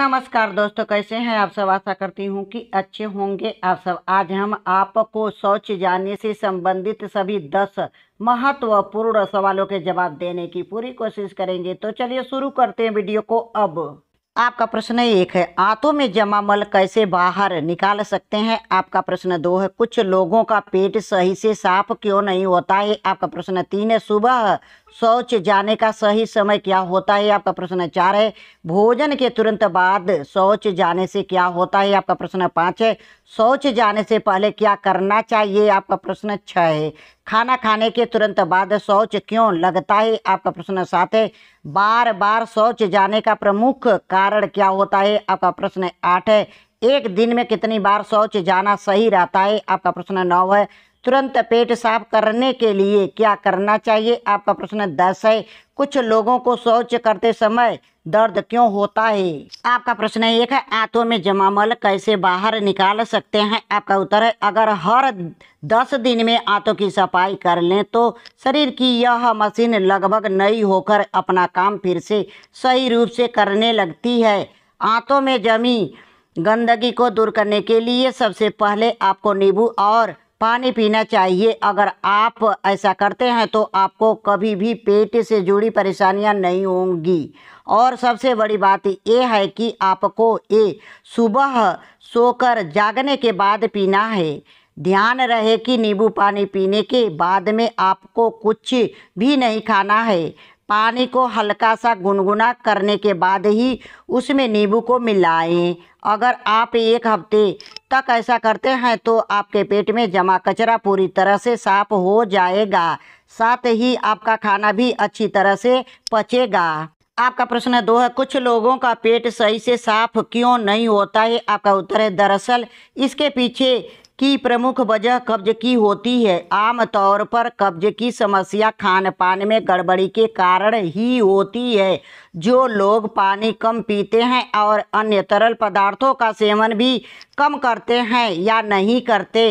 नमस्कार दोस्तों कैसे हैं आप सब आशा करती हूँ कि अच्छे होंगे आप सब आज हम आपको शौच जाने से संबंधित सभी दस महत्वपूर्ण सवालों के जवाब देने की पूरी कोशिश करेंगे तो चलिए शुरू करते हैं वीडियो को अब आपका प्रश्न एक है आंतों में जमा मल कैसे बाहर निकाल सकते हैं आपका प्रश्न दो है कुछ लोगों का पेट सही से साफ क्यों नहीं होता है आपका प्रश्न तीन है सुबह शौच जाने का सही समय क्या होता है आपका प्रश्न चार है भोजन के तुरंत बाद शौच जाने से क्या होता है आपका प्रश्न पाँच है शौच जाने से पहले क्या करना चाहिए आपका प्रश्न छः है खाना खाने के तुरंत बाद शौच क्यों लगता है आपका प्रश्न सात है बार बार शौच जाने का प्रमुख कारण क्या होता है आपका प्रश्न आठ है एक दिन में कितनी बार शौच जाना सही रहता है आपका प्रश्न नौ है तुरंत पेट साफ करने के लिए क्या करना चाहिए आपका प्रश्न दस है कुछ लोगों को शौच करते समय दर्द क्यों होता है आपका प्रश्न एक है आंतों में जमा मल कैसे बाहर निकाल सकते हैं आपका उत्तर है अगर हर दस दिन में आंतों की सफाई कर लें तो शरीर की यह मशीन लगभग नई होकर अपना काम फिर से सही रूप से करने लगती है आंतों में जमी गंदगी को दूर करने के लिए सबसे पहले आपको नींबू और पानी पीना चाहिए अगर आप ऐसा करते हैं तो आपको कभी भी पेट से जुड़ी परेशानियां नहीं होंगी और सबसे बड़ी बात ये है कि आपको ये सुबह सोकर जागने के बाद पीना है ध्यान रहे कि नींबू पानी पीने के बाद में आपको कुछ भी नहीं खाना है पानी को हल्का सा गुनगुना करने के बाद ही उसमें नींबू को मिलाएं अगर आप एक हफ्ते तक ऐसा करते हैं तो आपके पेट में जमा कचरा पूरी तरह से साफ हो जाएगा साथ ही आपका खाना भी अच्छी तरह से पचेगा आपका प्रश्न दो है कुछ लोगों का पेट सही से साफ क्यों नहीं होता है आपका उत्तर है दरअसल इसके पीछे की प्रमुख वजह कब्ज की होती है आमतौर पर कब्ज की समस्या खान पान में गड़बड़ी के कारण ही होती है जो लोग पानी कम पीते हैं और अन्य तरल पदार्थों का सेवन भी कम करते हैं या नहीं करते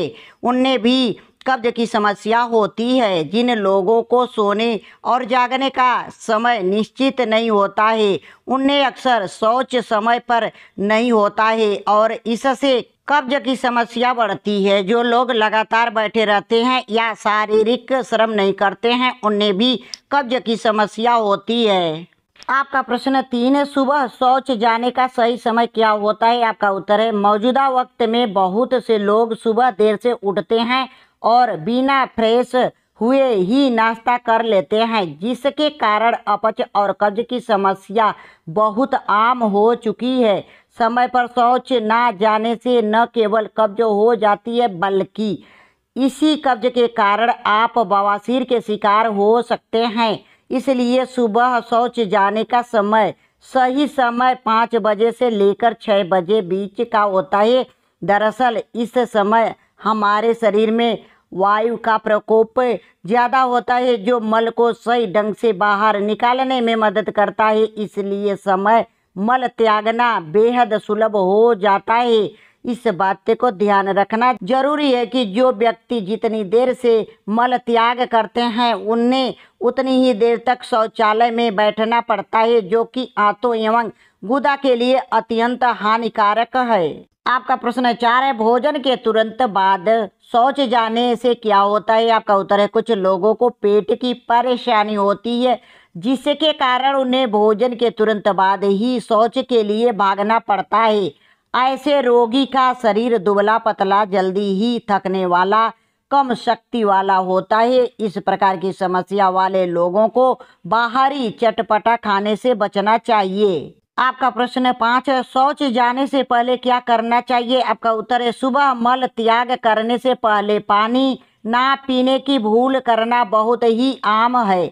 उनने भी कब्ज की समस्या होती है जिन लोगों को सोने और जागने का समय निश्चित नहीं होता है उन्हें अक्सर शौच समय पर नहीं होता है और इससे कब्ज की समस्या बढ़ती है जो लोग लगातार बैठे रहते हैं या शारीरिक श्रम नहीं करते हैं उन्हें भी कब्ज की समस्या होती है आपका प्रश्न तीन है सुबह शौच जाने का सही समय क्या होता है आपका उत्तर है मौजूदा वक्त में बहुत से लोग सुबह देर से उठते हैं और बिना फ्रेश हुए ही नाश्ता कर लेते हैं जिसके कारण अपच और कब्ज की समस्या बहुत आम हो चुकी है समय पर शौच ना जाने से न केवल कब्ज हो जाती है बल्कि इसी कब्ज के कारण आप बवासीर के शिकार हो सकते हैं इसलिए सुबह शौच जाने का समय सही समय पाँच बजे से लेकर छः बजे बीच का होता है दरअसल इस समय हमारे शरीर में वायु का प्रकोप ज़्यादा होता है जो मल को सही ढंग से बाहर निकालने में मदद करता है इसलिए समय मल त्यागना बेहद सुलभ हो जाता है इस बात को ध्यान रखना जरूरी है कि जो व्यक्ति जितनी देर से मल त्याग करते हैं उन्हें उतनी ही देर तक शौचालय में बैठना पड़ता है जो कि आतो एवं गुदा के लिए अत्यंत हानिकारक है आपका प्रश्न चार है भोजन के तुरंत बाद शौच जाने से क्या होता है आपका उत्तर है कुछ लोगों को पेट की परेशानी होती है जिसके कारण उन्हें भोजन के तुरंत बाद ही शौच के लिए भागना पड़ता है ऐसे रोगी का शरीर दुबला पतला जल्दी ही थकने वाला कम शक्ति वाला होता है इस प्रकार की समस्या वाले लोगों को बाहरी चटपटा खाने से बचना चाहिए आपका प्रश्न पाँच शौच जाने से पहले क्या करना चाहिए आपका उत्तर है सुबह मल त्याग करने से पहले पानी ना पीने की भूल करना बहुत ही आम है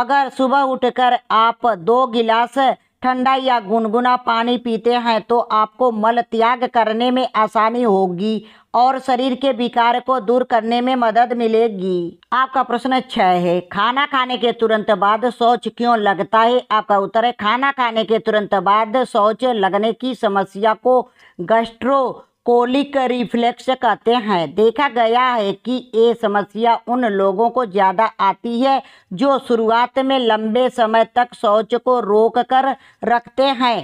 अगर सुबह उठकर आप दो गिलास ठंडा या गुनगुना पानी पीते हैं तो आपको मल त्याग करने में आसानी होगी और शरीर के विकार को दूर करने में मदद मिलेगी आपका प्रश्न छह है खाना खाने के तुरंत बाद शौच क्यों लगता है आपका उत्तर है खाना खाने के तुरंत बाद शौच लगने की समस्या को गैस्ट्रो कोलिक रिफ्लेक्स कहते हैं देखा गया है कि ये समस्या उन लोगों को ज़्यादा आती है जो शुरुआत में लंबे समय तक शौच को रोक कर रखते हैं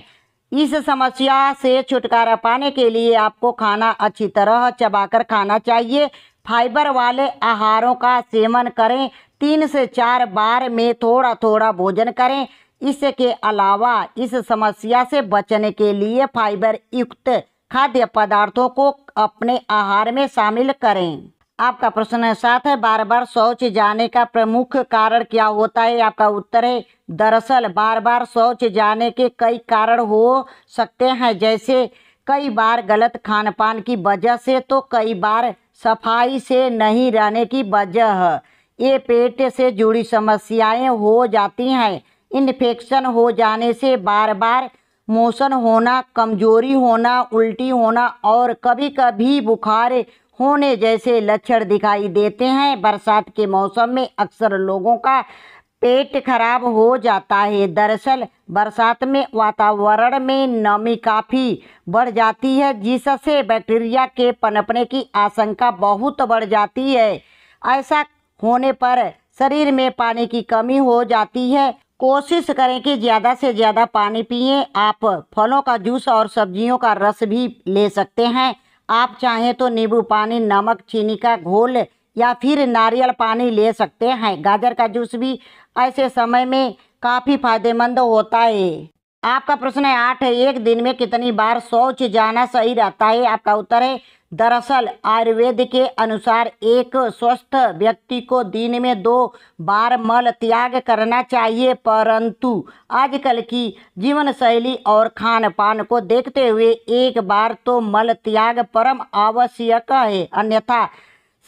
इस समस्या से छुटकारा पाने के लिए आपको खाना अच्छी तरह चबाकर खाना चाहिए फाइबर वाले आहारों का सेवन करें तीन से चार बार में थोड़ा थोड़ा भोजन करें इसके अलावा इस समस्या से बचने के लिए फाइबर युक्त खाद्य पदार्थों को अपने आहार में शामिल करें आपका प्रश्न साथ है बार बार शौच जाने का प्रमुख कारण क्या होता है आपका उत्तर है दरअसल बार बार शौच जाने के कई कारण हो सकते हैं जैसे कई बार गलत खान पान की वजह से तो कई बार सफाई से नहीं रहने की वजह ये पेट से जुड़ी समस्याएं हो जाती हैं इन्फेक्शन हो जाने से बार बार मोशन होना कमजोरी होना उल्टी होना और कभी कभी बुखार होने जैसे लक्षण दिखाई देते हैं बरसात के मौसम में अक्सर लोगों का पेट खराब हो जाता है दरअसल बरसात में वातावरण में नमी काफ़ी बढ़ जाती है जिससे बैक्टीरिया के पनपने की आशंका बहुत बढ़ जाती है ऐसा होने पर शरीर में पानी की कमी हो जाती है कोशिश करें कि ज़्यादा से ज़्यादा पानी पिए आप फलों का जूस और सब्जियों का रस भी ले सकते हैं आप चाहें तो नींबू पानी नमक चीनी का घोल या फिर नारियल पानी ले सकते हैं गाजर का जूस भी ऐसे समय में काफ़ी फायदेमंद होता है आपका प्रश्न है आठ एक दिन में कितनी बार शौच जाना सही रहता है आपका उत्तर है दरअसल आयुर्वेद के अनुसार एक स्वस्थ व्यक्ति को दिन में दो बार मल त्याग करना चाहिए परंतु आजकल की जीवन शैली और खान पान को देखते हुए एक बार तो मल त्याग परम आवश्यक है अन्यथा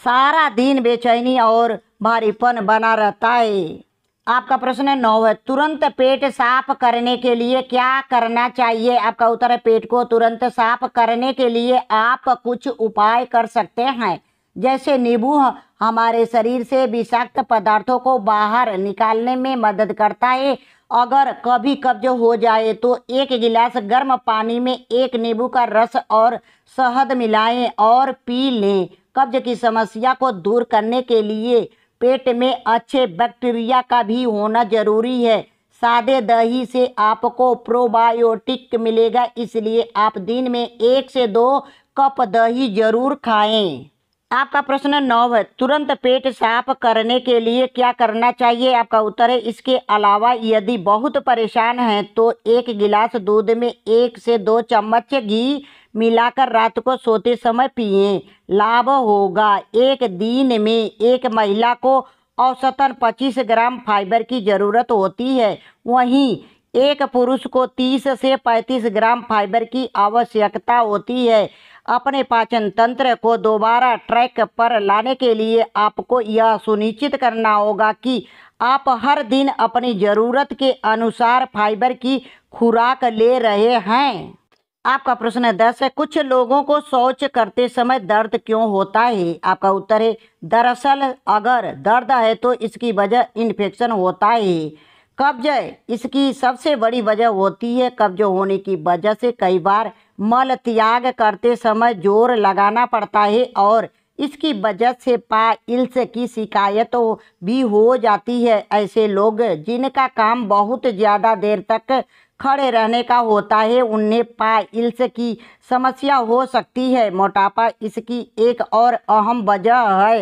सारा दिन बेचैनी और भारीपन बना रहता है आपका प्रश्न है नौ है तुरंत पेट साफ करने के लिए क्या करना चाहिए आपका उत्तर है पेट को तुरंत साफ करने के लिए आप कुछ उपाय कर सकते हैं जैसे नींबू हमारे शरीर से विषाक्त पदार्थों को बाहर निकालने में मदद करता है अगर कभी कब्ज हो जाए तो एक गिलास गर्म पानी में एक नींबू का रस और शहद मिलाएं और पी लें कब्ज की समस्या को दूर करने के लिए पेट में अच्छे बैक्टीरिया का भी होना जरूरी है सादे दही से आपको प्रोबायोटिक मिलेगा इसलिए आप दिन में एक से दो कप दही जरूर खाएं आपका प्रश्न नौ है तुरंत पेट साफ करने के लिए क्या करना चाहिए आपका उत्तर है इसके अलावा यदि बहुत परेशान हैं तो एक गिलास दूध में एक से दो चम्मच घी मिलाकर रात को सोते समय पिए लाभ होगा एक दिन में एक महिला को औसतन 25 ग्राम फाइबर की ज़रूरत होती है वहीं एक पुरुष को 30 से 35 ग्राम फाइबर की आवश्यकता होती है अपने पाचन तंत्र को दोबारा ट्रैक पर लाने के लिए आपको यह सुनिश्चित करना होगा कि आप हर दिन अपनी ज़रूरत के अनुसार फाइबर की खुराक ले रहे हैं आपका प्रश्न है दस है कुछ लोगों को शौच करते समय दर्द क्यों होता है आपका उत्तर है दरअसल अगर दर्द है तो इसकी वजह इन्फेक्शन होता है कब्ज इसकी सबसे बड़ी वजह होती है कब्ज होने की वजह से कई बार मल त्याग करते समय जोर लगाना पड़ता है और इसकी वजह से पाइल्स की शिकायत भी हो जाती है ऐसे लोग जिनका काम बहुत ज़्यादा देर तक खड़े रहने का होता है उन्हें पाइल्स की समस्या हो सकती है मोटापा इसकी एक और अहम वजह है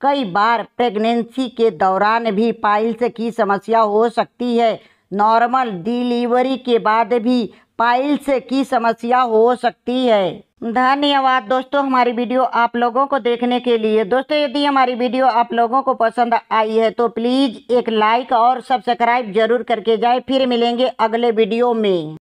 कई बार प्रेगनेंसी के दौरान भी पाइल्स की समस्या हो सकती है नॉर्मल डिलीवरी के बाद भी पाइल्स की समस्या हो सकती है धन्यवाद दोस्तों हमारी वीडियो आप लोगों को देखने के लिए दोस्तों यदि हमारी वीडियो आप लोगों को पसंद आई है तो प्लीज़ एक लाइक और सब्सक्राइब जरूर करके जाए फिर मिलेंगे अगले वीडियो में